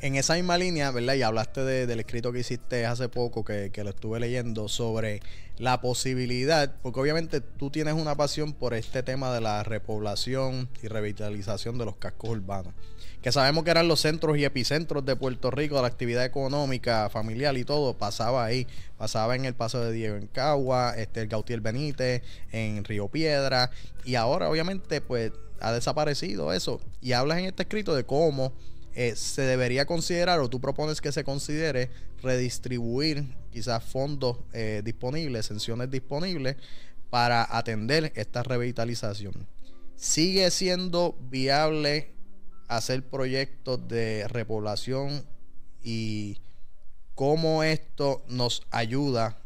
En esa misma línea, ¿verdad? Y hablaste del escrito que hiciste hace poco, que, lo estuve leyendo, sobre la posibilidad, porque obviamente tú tienes una pasión por este tema de la repoblación y revitalización de los cascos urbanos, que sabemos que eran los centros y epicentros de Puerto Rico, de la actividad económica, familiar y todo, pasaba ahí, pasaba en el Paso de Diego en este, el Gautier Benítez, en Río Piedra, y ahora obviamente pues ha desaparecido eso, y hablas en este escrito de cómo eh, se debería considerar, o tú propones que se considere, redistribuir quizás fondos eh, disponibles, sanciones disponibles para atender esta revitalización. ¿Sigue siendo viable hacer proyectos de repoblación y cómo esto nos ayuda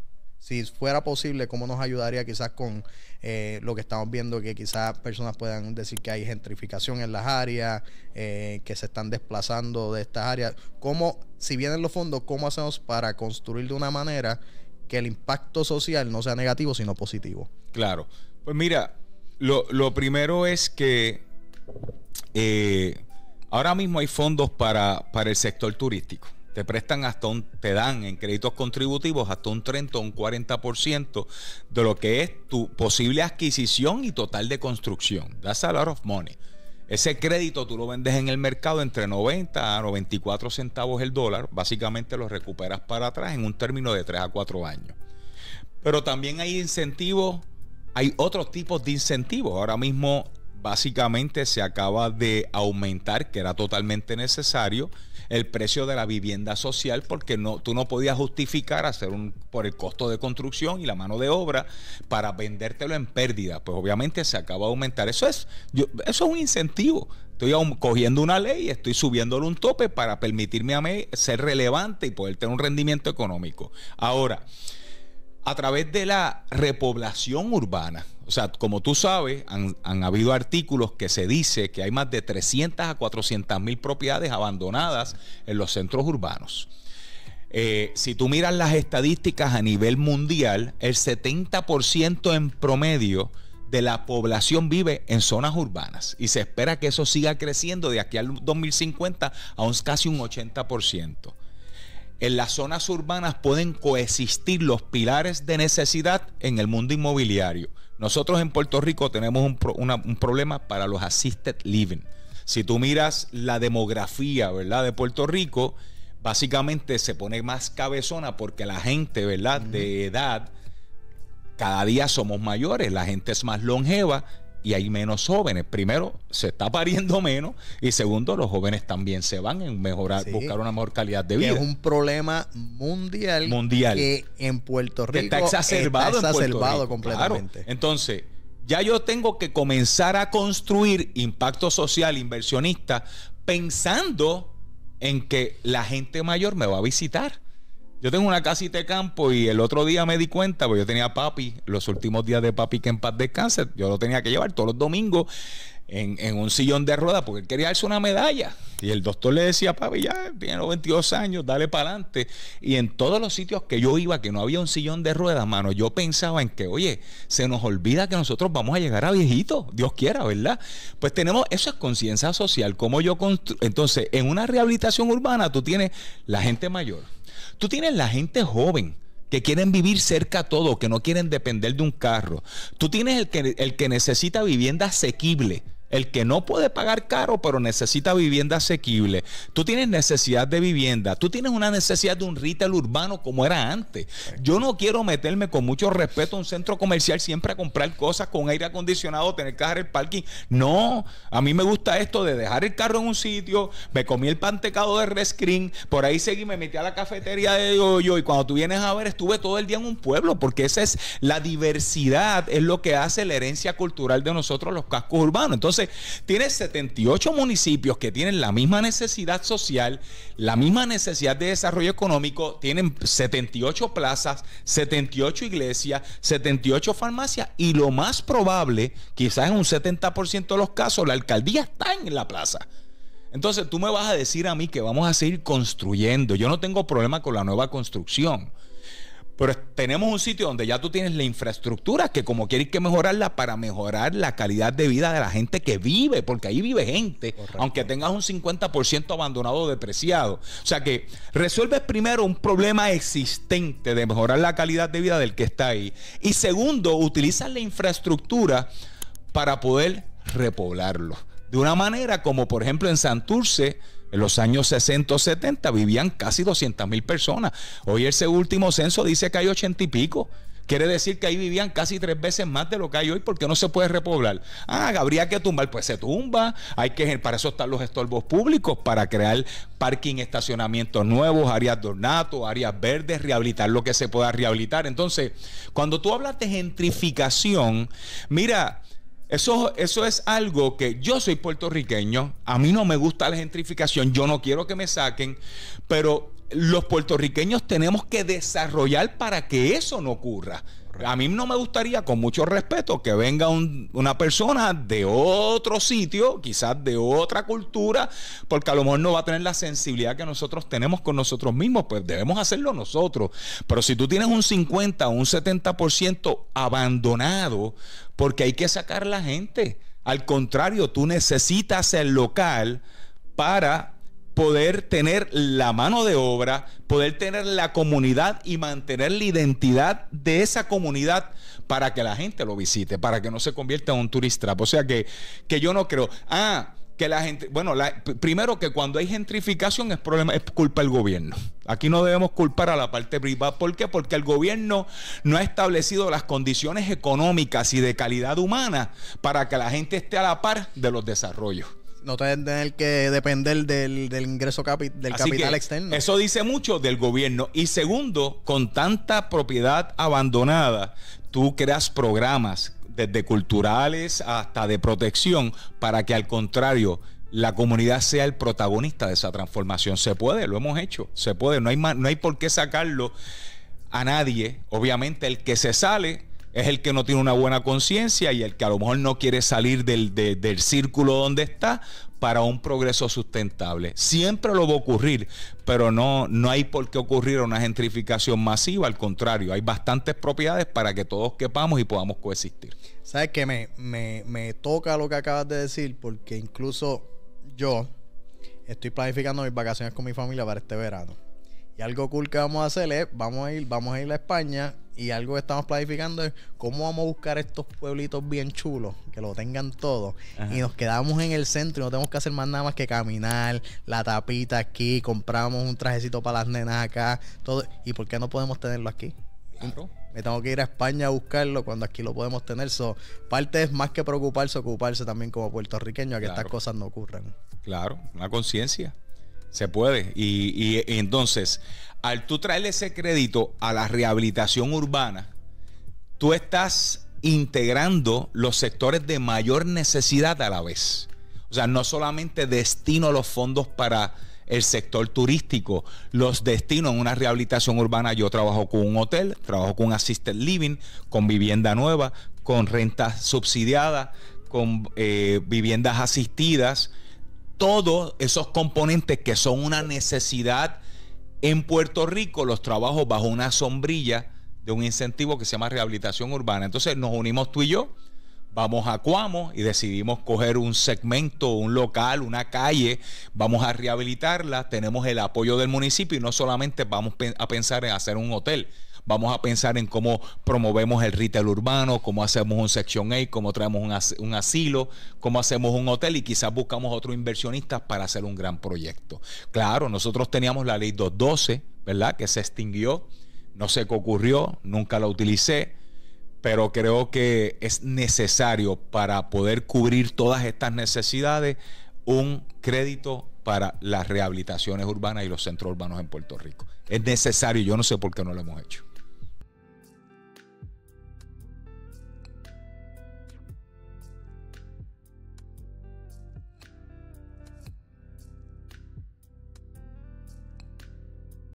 si fuera posible, cómo nos ayudaría quizás con eh, lo que estamos viendo, que quizás personas puedan decir que hay gentrificación en las áreas, eh, que se están desplazando de estas áreas. si vienen los fondos, cómo hacemos para construir de una manera que el impacto social no sea negativo, sino positivo? Claro. Pues mira, lo, lo primero es que eh, ahora mismo hay fondos para, para el sector turístico. Te prestan hasta un, te dan en créditos contributivos hasta un 30 o un 40% de lo que es tu posible adquisición y total de construcción. That's a lot of money. Ese crédito tú lo vendes en el mercado entre 90 a 94 centavos el dólar. Básicamente lo recuperas para atrás en un término de 3 a 4 años. Pero también hay incentivos, hay otros tipos de incentivos. Ahora mismo básicamente se acaba de aumentar, que era totalmente necesario, el precio de la vivienda social porque no, tú no podías justificar hacer un por el costo de construcción y la mano de obra para vendértelo en pérdida. Pues obviamente se acaba de aumentar. Eso es, yo, eso es un incentivo. Estoy cogiendo una ley estoy subiéndole un tope para permitirme a mí ser relevante y poder tener un rendimiento económico. Ahora, a través de la repoblación urbana. O sea, como tú sabes, han, habido artículos que se dice que hay más de 300 a 400 mil propiedades abandonadas en los centros urbanos. Eh, si tú miras las estadísticas a nivel mundial, el 70% en promedio de la población vive en zonas urbanas y se espera que eso siga creciendo de aquí al 2050 a un, casi un 80% en las zonas urbanas pueden coexistir los pilares de necesidad en el mundo inmobiliario. Nosotros en Puerto Rico tenemos un, problema para los assisted living. Si tú miras la demografía, ¿verdad? De Puerto Rico, básicamente se pone más cabezona porque la gente, ¿verdad? De edad, cada día somos mayores, la gente es más longeva y hay menos jóvenes. Primero, se está pariendo menos y segundo, los jóvenes también se van a mejorar, buscar una mejor calidad de vida. es un problema mundial, mundial que en Puerto Rico está exacerbado, completamente. Entonces, ya yo tengo que comenzar a construir impacto social inversionista pensando en que la gente mayor me va a visitar. Yo tengo una casita de campo y el otro día me di cuenta, porque yo tenía papi, los últimos días de papi que en paz descanse, yo lo tenía que llevar todos los domingos en, un sillón de ruedas porque él quería darse una medalla. Y el doctor le decía, papi, ya tiene 22 años, dale para adelante. Y en todos los sitios que yo iba, que no había un sillón de ruedas, mano, yo pensaba en que, oye, se nos olvida que nosotros vamos a llegar a viejitos, Dios quiera, ¿verdad? Pues tenemos, eso es conciencia social, como yo Entonces, en una rehabilitación urbana tú tienes la gente mayor, tú tienes la gente joven, que quieren vivir cerca a todo, que no quieren depender de un carro. Tú tienes que, el que necesita vivienda asequible el que no puede pagar caro, pero necesita vivienda asequible. Tú tienes necesidad de vivienda, tú tienes una necesidad de un retail urbano como era antes. Yo no quiero meterme con mucho respeto a un centro comercial siempre a comprar cosas con aire acondicionado, tener que dejar el parking. No, a mí me gusta esto de dejar el carro en un sitio, me comí el pantecado de Screen por ahí seguí, me metí a la cafetería de hoyo, y cuando tú vienes a ver estuve todo el día en un pueblo, porque esa es la diversidad, es lo que hace la herencia cultural de nosotros los cascos urbanos. Entonces, tiene 78 municipios que tienen la misma necesidad social, la misma necesidad de desarrollo económico, tienen 78 plazas, 78 iglesias, 78 farmacias y lo más probable, quizás en un 70% de los casos, la alcaldía está en la plaza. Entonces tú me vas a decir a mí que vamos a seguir construyendo. Yo no tengo problema con la nueva construcción. Pero tenemos un sitio donde ya tú tienes la infraestructura que como quieres que mejorarla para mejorar la calidad de vida de la gente que vive, porque ahí vive gente, aunque tengas un 50% abandonado o depreciado. O sea que resuelves primero un problema existente de mejorar la calidad de vida del que está ahí. Y segundo, utilizas la infraestructura para poder repoblarlo. De una manera como por ejemplo en Santurce, en los años 60 o 70 vivían casi 200 mil personas. Hoy ese último censo dice que hay 80 y pico. Quiere decir que ahí vivían casi tres veces más de lo que hay hoy porque no se puede repoblar. Ah, habría que tumbar, pues se tumba. Hay que, para eso están los estorbos públicos, para crear parking, estacionamientos nuevos, áreas de ornato, áreas verdes, rehabilitar lo que se pueda rehabilitar. Entonces, cuando tú hablas de gentrificación, mira, eso, eso es algo que yo soy puertorriqueño, a mí no me gusta la gentrificación, yo no quiero que me saquen, pero los puertorriqueños tenemos que desarrollar para que eso no ocurra. A mí no me gustaría, con mucho respeto, que venga una persona de otro sitio, quizás de otra cultura, porque a lo mejor no va a tener la sensibilidad que nosotros tenemos con nosotros mismos, pues debemos hacerlo nosotros. Pero si tú tienes un 50 o un 70% abandonado, porque hay que sacar la gente. Al contrario, tú necesitas el local para poder tener la mano de obra, poder tener la comunidad y mantener la identidad de esa comunidad para que la gente lo visite, para que no se convierta en un turista. O sea que, que yo no creo. Ah, que la gente, bueno, la, primero que cuando hay gentrificación es problema, es culpa del gobierno. Aquí no debemos culpar a la parte privada. ¿Por qué? Porque el gobierno no ha establecido las condiciones económicas y de calidad humana para que la gente esté a la par de los desarrollos no tener que depender del, ingreso del capital externo. Eso dice mucho del gobierno. Y segundo, con tanta propiedad abandonada, tú creas programas desde culturales hasta de protección para que al contrario la comunidad sea el protagonista de esa transformación. Se puede, lo hemos hecho, se puede, no hay, no hay por qué sacarlo a nadie. Obviamente el que se sale es el que no tiene una buena conciencia y el que a lo mejor no quiere salir del, círculo donde está para un progreso sustentable. Siempre lo va a ocurrir, pero no, no hay por qué ocurrir una gentrificación masiva, al contrario, hay bastantes propiedades para que todos quepamos y podamos coexistir. ¿Sabes qué? me toca lo que acabas de decir, porque incluso yo estoy planificando mis vacaciones con mi familia para este verano. Y algo cool que vamos a hacer es, vamos a ir, vamos a ir a España y algo que estamos planificando es cómo vamos a buscar estos pueblitos bien chulos, que lo tengan todo. Y nos quedamos en el centro y no tenemos que hacer más nada más que caminar, la tapita aquí, compramos un trajecito para las nenas acá, todo. ¿Y por qué no podemos tenerlo aquí? Me tengo que ir a España a buscarlo cuando aquí lo podemos tener. So, parte es más que preocuparse, ocuparse también como puertorriqueño a que estas cosas no ocurran. Claro, una conciencia. Se puede. Y, y, entonces, al tú traerle ese crédito a la rehabilitación urbana, tú estás integrando los sectores de mayor necesidad a la vez. O sea, no solamente destino los fondos para el sector turístico, los destino en una rehabilitación urbana. Yo trabajo con un hotel, trabajo con un assisted living, con vivienda nueva, con rentas subsidiada, con eh, viviendas asistidas todos esos componentes que son una necesidad en Puerto Rico, los trabajos bajo una sombrilla de un incentivo que se llama rehabilitación urbana. Entonces nos unimos tú y yo, vamos a Cuamo y decidimos coger un segmento, un local, una calle, vamos a rehabilitarla, tenemos el apoyo del municipio y no solamente vamos a pensar en hacer un hotel, vamos a pensar en cómo promovemos el retail urbano, cómo hacemos un Section A, cómo traemos un, asilo, cómo hacemos un hotel y quizás buscamos otros inversionistas para hacer un gran proyecto. Claro, nosotros teníamos la ley 212, ¿verdad? Que se extinguió, no sé qué ocurrió, nunca la utilicé pero creo que es necesario para poder cubrir todas estas necesidades un crédito para las rehabilitaciones urbanas y los centros urbanos en Puerto Rico. Es necesario, yo no sé por qué no lo hemos hecho.